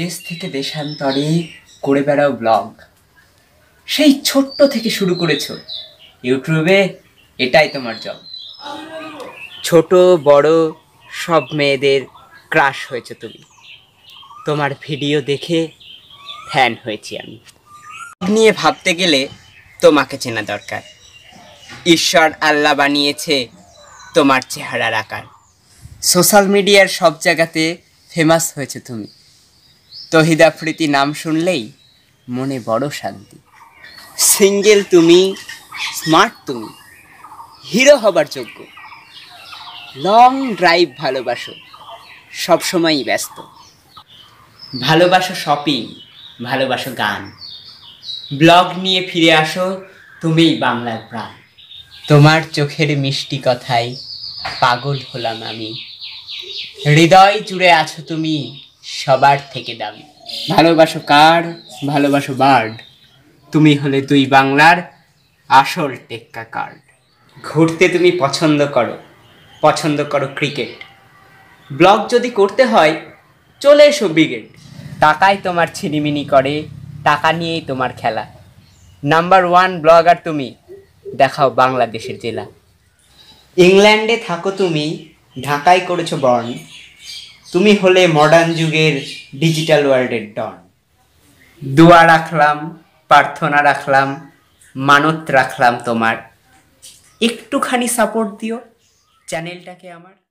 দেশ থেকে দেশান্তরে করে বেড়াও ব্লগ সেই ছোট্ট থেকে শুরু করেছো ইউটিউবে এটাই তোমার জব ছোট বড় সব মেয়েদের ক্রাশ হয়েছে তুমি তোমার ভিডিও দেখে ফ্যান হয়েছি আমি নিয়ে ভাবতে গেলে তোমাকে চেনা দরকার ঈশ্বর আল্লাহ বানিয়েছে তোমার চেহারার আকার সোশ্যাল মিডিয়ার সব জায়গাতে ফেমাস হয়েছে তুমি তহিদা ফ্রীতি নাম শুনলেই মনে বড় শান্তি সিঙ্গেল তুমি স্মার্ট তুমি হিরো হবার যোগ্য লং ড্রাইভ ভালোবাসো সবসময়ই ব্যস্ত ভালোবাসো শপিং ভালোবাসো গান ব্লগ নিয়ে ফিরে আসো তুমি বাংলার প্রাণ তোমার চোখের মিষ্টি কথায় পাগল হলাম আমি হৃদয় জুড়ে আছো তুমি সবার থেকে দামি ভালোবাসো কার ভালোবাসো বার্ড তুমি হলে দুই বাংলার আসল টেক্কা কার্ড ঘুরতে তুমি পছন্দ করো পছন্দ করো ক্রিকেট ব্লগ যদি করতে হয় চলে এসো ব্রিগেড টাকায় তোমার ছিনিমিনি করে টাকা নিয়েই তোমার খেলা নাম্বার ওয়ান ব্লগার তুমি দেখাও বাংলাদেশের জেলা ইংল্যান্ডে থাকো তুমি ঢাকায় করেছো বর্ণ তুমি হলে মডার্ন যুগের ডিজিটাল ওয়ার্ল্ডের ডন দোয়া রাখলাম প্রার্থনা রাখলাম মানত রাখলাম তোমার একটুখানি সাপোর্ট দিও চ্যানেলটাকে আমার